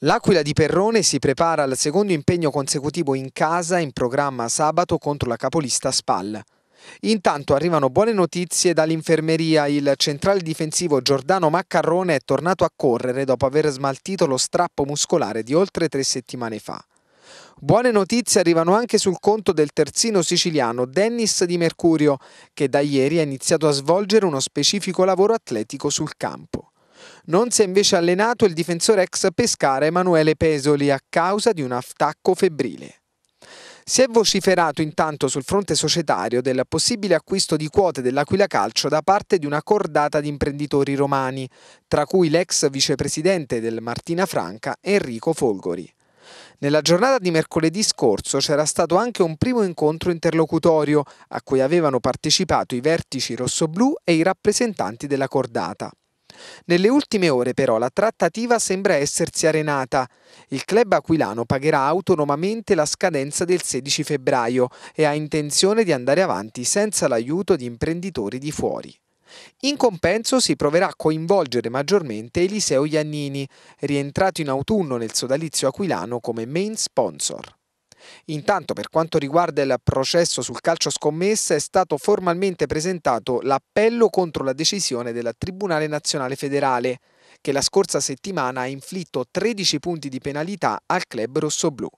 L'Aquila di Perrone si prepara al secondo impegno consecutivo in casa in programma sabato contro la capolista Spal. Intanto arrivano buone notizie dall'infermeria. Il centrale difensivo Giordano Maccarrone è tornato a correre dopo aver smaltito lo strappo muscolare di oltre tre settimane fa. Buone notizie arrivano anche sul conto del terzino siciliano Dennis Di Mercurio, che da ieri ha iniziato a svolgere uno specifico lavoro atletico sul campo. Non si è invece allenato il difensore ex Pescara Emanuele Pesoli a causa di un attacco febbrile. Si è vociferato intanto sul fronte societario del possibile acquisto di quote dell'Aquila Calcio da parte di una cordata di imprenditori romani, tra cui l'ex vicepresidente del Martina Franca Enrico Folgori. Nella giornata di mercoledì scorso c'era stato anche un primo incontro interlocutorio a cui avevano partecipato i vertici rossoblù e i rappresentanti della cordata. Nelle ultime ore però la trattativa sembra essersi arenata. Il club aquilano pagherà autonomamente la scadenza del 16 febbraio e ha intenzione di andare avanti senza l'aiuto di imprenditori di fuori. In compenso si proverà a coinvolgere maggiormente Eliseo Iannini, rientrato in autunno nel sodalizio aquilano come main sponsor. Intanto per quanto riguarda il processo sul calcio scommessa è stato formalmente presentato l'appello contro la decisione della Tribunale Nazionale Federale che la scorsa settimana ha inflitto 13 punti di penalità al club rossoblù.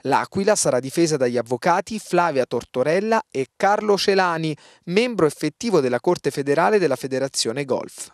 L'Aquila sarà difesa dagli avvocati Flavia Tortorella e Carlo Celani, membro effettivo della Corte federale della Federazione Golf.